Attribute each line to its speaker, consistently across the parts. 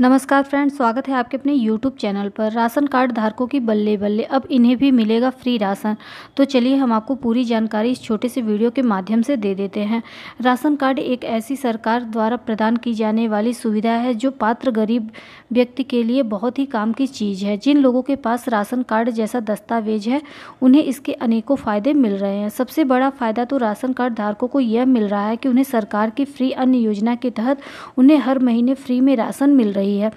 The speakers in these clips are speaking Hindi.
Speaker 1: नमस्कार फ्रेंड स्वागत है आपके अपने यूट्यूब चैनल पर राशन कार्ड धारकों की बल्ले बल्ले अब इन्हें भी मिलेगा फ्री राशन तो चलिए हम आपको पूरी जानकारी इस छोटे से वीडियो के माध्यम से दे देते हैं राशन कार्ड एक ऐसी सरकार द्वारा प्रदान की जाने वाली सुविधा है जो पात्र गरीब व्यक्ति के लिए बहुत ही काम की चीज़ है जिन लोगों के पास राशन कार्ड जैसा दस्तावेज है उन्हें इसके अनेकों फ़ायदे मिल रहे हैं सबसे बड़ा फ़ायदा तो राशन कार्ड धारकों को यह मिल रहा है कि उन्हें सरकार की फ्री अन्य योजना के तहत उन्हें हर महीने फ्री में राशन मिल रही रही है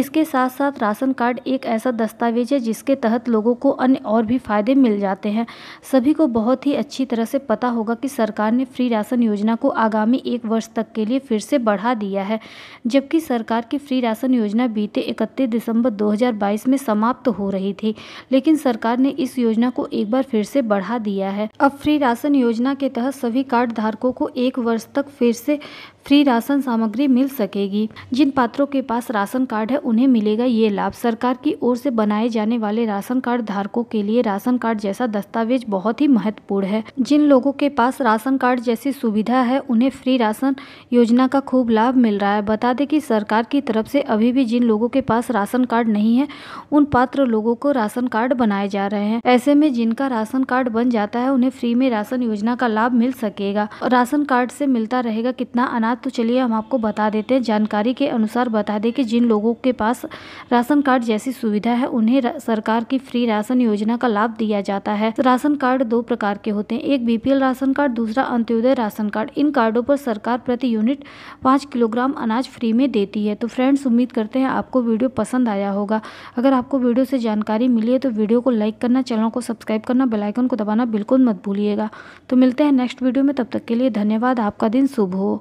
Speaker 1: इसके साथ साथ राशन कार्ड एक ऐसा दस्तावेज है जिसके तहत लोगों को अन्य और भी फ़ायदे मिल जाते हैं सभी को बहुत ही अच्छी तरह से पता होगा कि सरकार ने फ्री राशन योजना को आगामी एक वर्ष तक के लिए फिर से बढ़ा दिया है जबकि सरकार की फ्री राशन योजना बीते इकतीस दिसंबर 2022 में समाप्त हो रही थी लेकिन सरकार ने इस योजना को एक बार फिर से बढ़ा दिया है अब फ्री राशन योजना के तहत सभी कार्ड धारकों को एक वर्ष तक फिर से फ्री राशन सामग्री मिल सकेगी जिन पात्रों के पास पास राशन कार्ड है उन्हें मिलेगा ये लाभ सरकार की ओर से बनाए जाने वाले राशन कार्ड धारकों के लिए राशन कार्ड जैसा दस्तावेज बहुत ही महत्वपूर्ण है जिन लोगों के पास राशन कार्ड जैसी सुविधा है उन्हें फ्री राशन योजना का खूब लाभ मिल रहा है बता दें कि सरकार की तरफ से अभी भी जिन लोगों के पास राशन कार्ड नहीं है उन पात्र लोगों को राशन कार्ड बनाए जा रहे हैं ऐसे में जिनका राशन कार्ड बन जाता है उन्हें फ्री में राशन योजना का लाभ मिल सकेगा राशन कार्ड से मिलता रहेगा कितना अनाज तो चलिए हम आपको बता देते हैं जानकारी के अनुसार बता दें कि जिन लोगों के पास राशन कार्ड जैसी सुविधा है उन्हें सरकार की फ्री राशन योजना का लाभ दिया जाता है राशन कार्ड दो प्रकार के होते हैं एक बीपीएल राशन कार्ड दूसरा अंत्योदय राशन कार्ड इन कार्डों पर सरकार प्रति यूनिट पाँच किलोग्राम अनाज फ्री में देती है तो फ्रेंड्स उम्मीद करते हैं आपको वीडियो पसंद आया होगा अगर आपको वीडियो से जानकारी मिली है तो वीडियो को लाइक करना चैनल को सब्सक्राइब करना बेलाइकन को दबाना बिल्कुल मत भूलिएगा तो मिलते हैं नेक्स्ट वीडियो में तब तक के लिए धन्यवाद आपका दिन शुभ हो